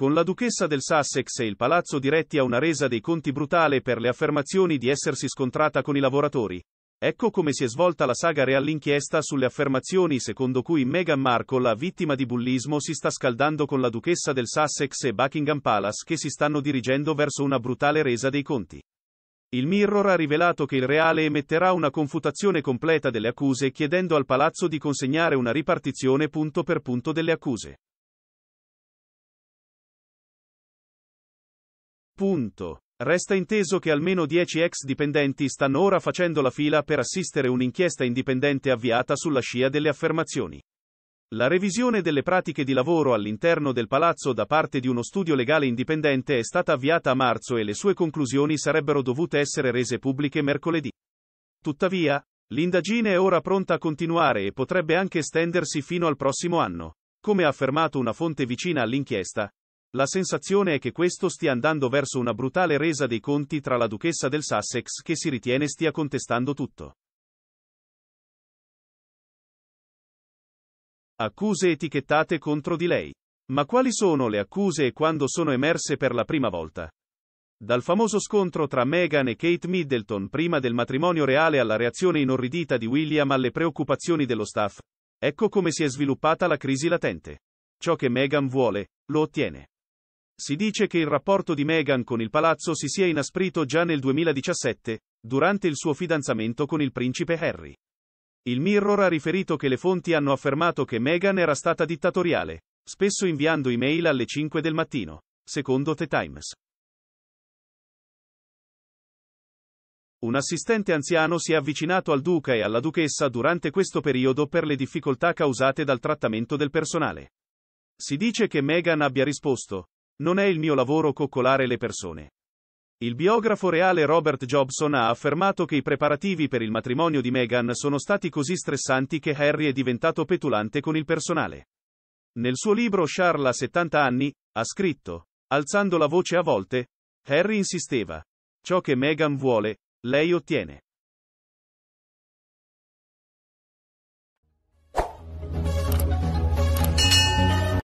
Con la duchessa del Sussex e il palazzo diretti a una resa dei conti brutale per le affermazioni di essersi scontrata con i lavoratori. Ecco come si è svolta la saga real inchiesta sulle affermazioni secondo cui Meghan Markle, la vittima di bullismo, si sta scaldando con la duchessa del Sussex e Buckingham Palace che si stanno dirigendo verso una brutale resa dei conti. Il Mirror ha rivelato che il Reale emetterà una confutazione completa delle accuse chiedendo al palazzo di consegnare una ripartizione punto per punto delle accuse. Punto. Resta inteso che almeno 10 ex dipendenti stanno ora facendo la fila per assistere un'inchiesta indipendente avviata sulla scia delle affermazioni. La revisione delle pratiche di lavoro all'interno del palazzo da parte di uno studio legale indipendente è stata avviata a marzo e le sue conclusioni sarebbero dovute essere rese pubbliche mercoledì. Tuttavia, l'indagine è ora pronta a continuare e potrebbe anche estendersi fino al prossimo anno. Come ha affermato una fonte vicina all'inchiesta, la sensazione è che questo stia andando verso una brutale resa dei conti tra la duchessa del Sussex che si ritiene stia contestando tutto. Accuse etichettate contro di lei. Ma quali sono le accuse e quando sono emerse per la prima volta? Dal famoso scontro tra Meghan e Kate Middleton prima del matrimonio reale alla reazione inorridita di William alle preoccupazioni dello staff, ecco come si è sviluppata la crisi latente. Ciò che Meghan vuole, lo ottiene. Si dice che il rapporto di Meghan con il palazzo si sia inasprito già nel 2017, durante il suo fidanzamento con il principe Harry. Il Mirror ha riferito che le fonti hanno affermato che Meghan era stata dittatoriale, spesso inviando email alle 5 del mattino, secondo The Times. Un assistente anziano si è avvicinato al duca e alla duchessa durante questo periodo per le difficoltà causate dal trattamento del personale. Si dice che Meghan abbia risposto, non è il mio lavoro coccolare le persone. Il biografo reale Robert Jobson ha affermato che i preparativi per il matrimonio di Meghan sono stati così stressanti che Harry è diventato petulante con il personale. Nel suo libro Charles a 70 anni, ha scritto, alzando la voce a volte, Harry insisteva. Ciò che Meghan vuole, lei ottiene.